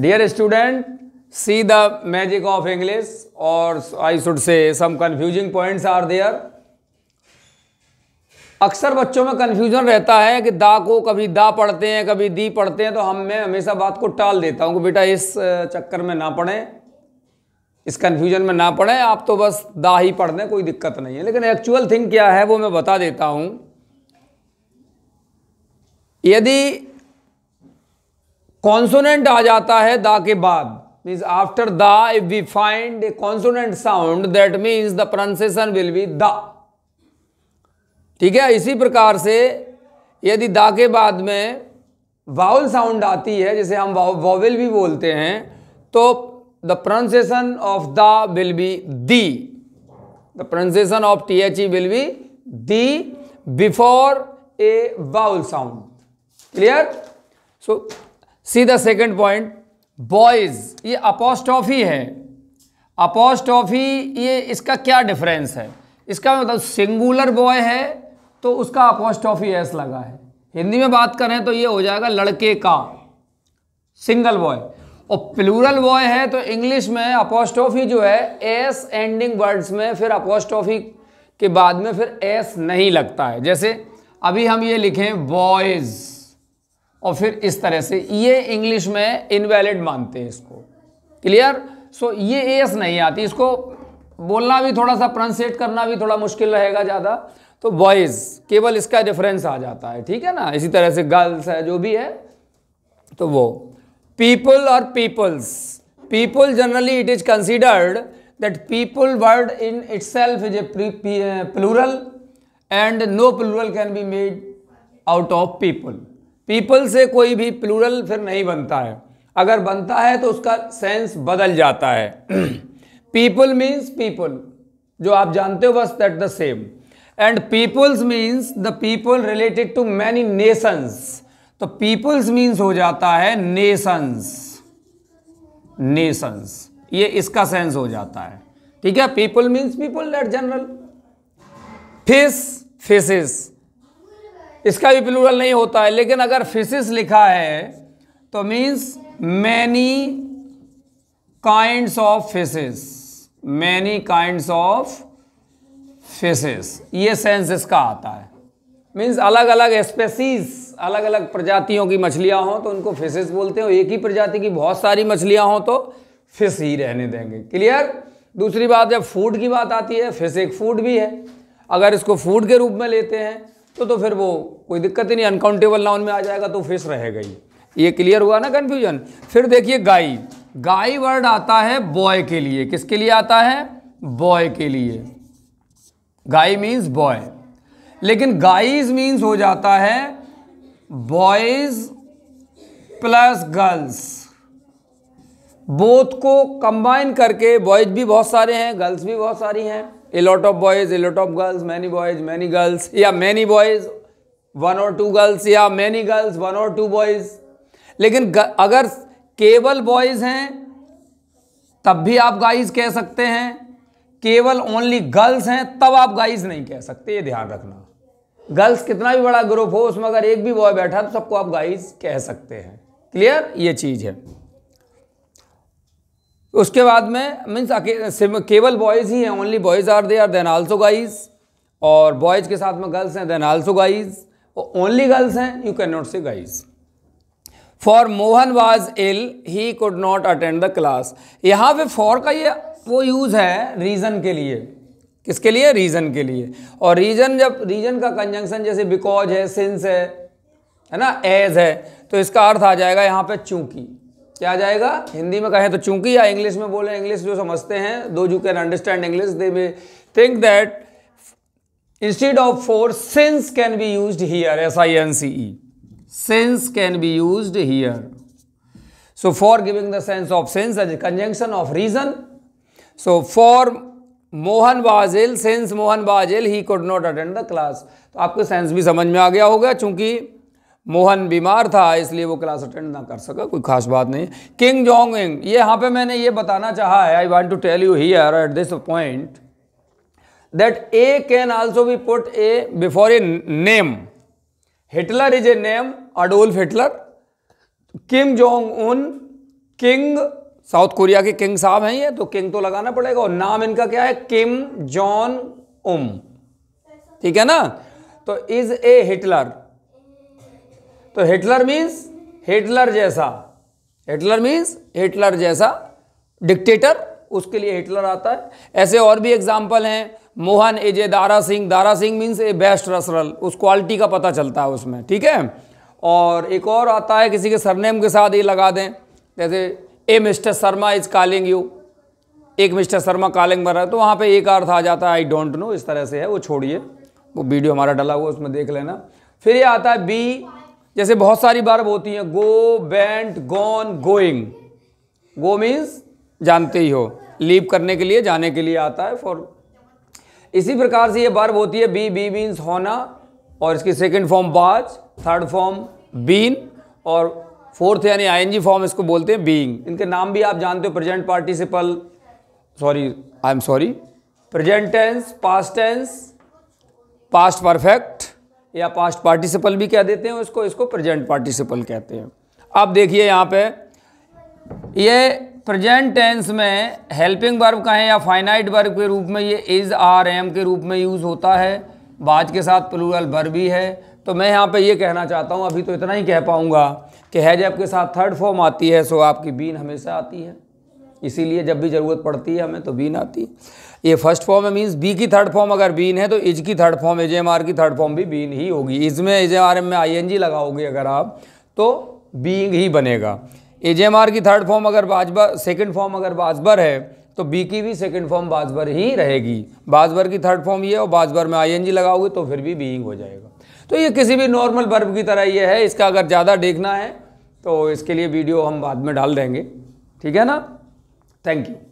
dear student see the magic of English और I should say some confusing points are there अक्सर बच्चों में confusion रहता है कि दा को कभी दा पढ़ते हैं कभी दी पढ़ते हैं तो हम मैं हमेशा बात को टाल देता हूँ कि बेटा इस चक्कर में ना पढ़ें इस कन्फ्यूजन में ना पढ़ें आप तो बस दा ही पढ़ने कोई दिक्कत नहीं है लेकिन एक्चुअल थिंग क्या है वो मैं बता देता हूँ यदि कॉन्सोनेंट आ जाता है दा के बाद means after the if we find a consonant sound that means the pronunciation will be the ठीक है इसी प्रकार से यदि दा के बाद में वाउल साउंड आती है जैसे हम वोवेल भी बोलते हैं तो the pronunciation of the will be the the pronunciation of T H E will be the before a vowel sound clear so see the second point boys ये अपोस्टॉफी है अपोस्टॉफी ये इसका क्या डिफरेंस है इसका मतलब सिंगुलर बॉय है तो उसका अपोस्टॉफी एस लगा है हिंदी में बात करें तो ये हो जाएगा लड़के का सिंगल बॉय और प्लूरल बॉय है तो इंग्लिश में अपोस्टॉफी जो है एस एंडिंग वर्ड्स में फिर अपोस्टॉफी के बाद में फिर एस नहीं लगता है जैसे अभी हम ये लिखें बॉयज़ और फिर इस तरह से ये इंग्लिश में इनवैलिड मानते हैं इसको क्लियर सो so, ये एस नहीं आती इसको बोलना भी थोड़ा सा प्रोनाउंसिएट करना भी थोड़ा मुश्किल रहेगा ज़्यादा तो बॉयज़ केवल इसका डिफरेंस आ जाता है ठीक है ना इसी तरह से गर्ल्स है जो भी है तो वो पीपल और peoples people generally it is considered that people word in it self is a plural and no plural can be made out of people people से कोई भी प्लूरल फिर नहीं बनता है अगर बनता है तो उसका सेंस बदल जाता है पीपल मीन्स पीपल जो आप जानते हो बस that the same and peoples means the people related to many nations तो पीपल्स मीन्स हो जाता है नेशंस नेशंस ये इसका सेंस हो जाता है ठीक है people means people that general fish fishes इसका भी प्लूरल नहीं होता है लेकिन अगर फिशिस लिखा है तो means many kinds of fishes many kinds of fishes ये सेंस इसका आता है मीन्स अलग अलग स्पेसीज अलग अलग प्रजातियों की मछलियाँ हों तो उनको फिशिस बोलते हैं एक ही प्रजाति की बहुत सारी मछलियाँ हों तो फिश ही रहने देंगे क्लियर दूसरी बात जब फूड की बात आती है फिश एक फूड भी है अगर इसको फूड के रूप में लेते हैं तो तो फिर वो कोई दिक्कत ही नहीं अनकाउंटेबल नाउन में आ जाएगा तो फिश रहेगा ही ये क्लियर हुआ ना कन्फ्यूजन फिर देखिए गाय गाय वर्ड आता है बॉय के लिए किसके लिए आता है बॉय के लिए गाय मीन्स बॉय लेकिन गाइज मीन्स हो जाता है बॉयज प्लस गर्ल्स बोथ को कंबाइन करके बॉयज भी बहुत सारे हैं गर्ल्स भी बहुत सारी हैं a lot of boys a lot of girls many boys many girls या मैनी बॉयज वन और टू गर्ल्स या मैनी गर्ल्स वन और टू बॉयज लेकिन अगर केवल बॉयज़ हैं तब भी आप गाइज कह सकते हैं केवल ओनली गर्ल्स हैं तब आप गाइज नहीं कह सकते ये ध्यान रखना गर्ल्स कितना भी बड़ा ग्रुप हो उसमें अगर एक भी बॉय बैठा तो सबको आप गाइज कह सकते हैं क्लियर ये चीज़ है उसके बाद में मीन्स केवल बॉयज़ ही हैं only boys are they are then also guys और बॉयज़ के साथ में गर्ल्स हैं then also guys only girls हैं you can not say guys for Mohan was ill he could not attend the class यहाँ पे फॉर का ये वो यूज़ है रीज़न के लिए किसके लिए रीज़न के लिए और रीज़न जब रीज़न का कंजंक्शन जैसे बिकॉज है सिंस है है ना एज है तो इसका अर्थ आ जाएगा यहाँ पे चूंकि क्या आ जाएगा हिंदी में कहें तो चूंकि या इंग्लिश में बोले इंग्लिश जो समझते हैं though you can understand English they may think that instead of for since can be use here S I N C E since can be use here so for giving the sense of sense as conjunction of reason so for Mohan was ill since Mohan was ill he could not attend the class तो आपको sense भी समझ में आ गया होगा चूंकि मोहन बीमार था इसलिए वो क्लास अटेंड ना कर सका कोई खास बात नहीं किंग जोंग इंग ये यहाँ पे मैंने ये बताना चाहा है I want to tell you here at this point that a can also be put a before a name Hitler is a name Adolf Hitler Kim Jong Un king South Korea के king साहब हैं ये तो king तो लगाना पड़ेगा और नाम इनका क्या है किम जॉन उम ठीक है ना तो इज ए हिटलर तो हिटलर मीन्स हिटलर जैसा हिटलर मीन्स हिटलर जैसा डिक्टेटर उसके लिए हिटलर आता है ऐसे और भी एग्जाम्पल हैं Mohan is a Dara Singh Dara Singh means a best wrestler उस क्वालिटी का पता चलता है उसमें ठीक है और एक और आता है किसी के सरनेम के साथ ये लगा दें जैसे a Mister Sharma is calling you एक मिस्टर शर्मा कॉलिंग बन रहा है तो वहाँ पे एक अर्थ आ जाता है आई डोंट नो इस तरह से है वो छोड़िए वो वीडियो हमारा डला हुआ उसमें देख लेना फिर ये आता है बी जैसे बहुत सारी बार होती हैं go went gone going go means जानते ही हो लीव करने के लिए जाने के लिए आता है फॉर इसी प्रकार से ये बर्ब होती है बी बी मीन्स होना और इसकी second form was third form been और फोर्थ यानी आईएनजी फॉर्म इसको बोलते हैं बीइंग इनके नाम भी आप जानते हो present participle sorry I am sorry present tense past tense past perfect या पास्ट पार्टिसिपल भी कह देते हैं उसको इसको प्रेजेंट पार्टिसिपल कहते हैं अब देखिए यहाँ पे ये प्रेजेंट टेंस में हेल्पिंग वर्ब का है या फाइनाइट वर्ब के रूप में ये इज़ आर एम के रूप में यूज़ होता है बाज के साथ प्लूरल वर्ब भी है तो मैं यहाँ पे ये कहना चाहता हूँ अभी तो इतना ही कह पाऊँगा कि हैज आपके साथ थर्ड फॉर्म आती है सो आपकी बीन हमेशा आती है इसीलिए जब भी ज़रूरत पड़ती है हमें तो बीन आती ये फर्स्ट फॉर्म है मीन्स बी की थर्ड फॉर्म अगर बीन है तो इज की third form as am are की थर्ड फॉर्म भी बीन ही होगी इसमें एज एम आर एम में आई एन जी लगाओगे अगर आप तो बींग ही बनेगा एज एम आर की थर्ड फॉर्म अगर बाजबर सेकेंड फॉर्म अगर बाजबर है तो बी की भी सेकेंड फॉर्म बाजबर ही रहेगी बाजबर की थर्ड फॉर्म ये और बाजबर में आई एन जी लगाओगे तो फिर भी बींग हो जाएगा तो ये किसी भी नॉर्मल बर्ब की तरह ये है इसका अगर ज़्यादा देखना है तो इसके लिए वीडियो हम बाद में डाल देंगे ठीक है ना थैंक यू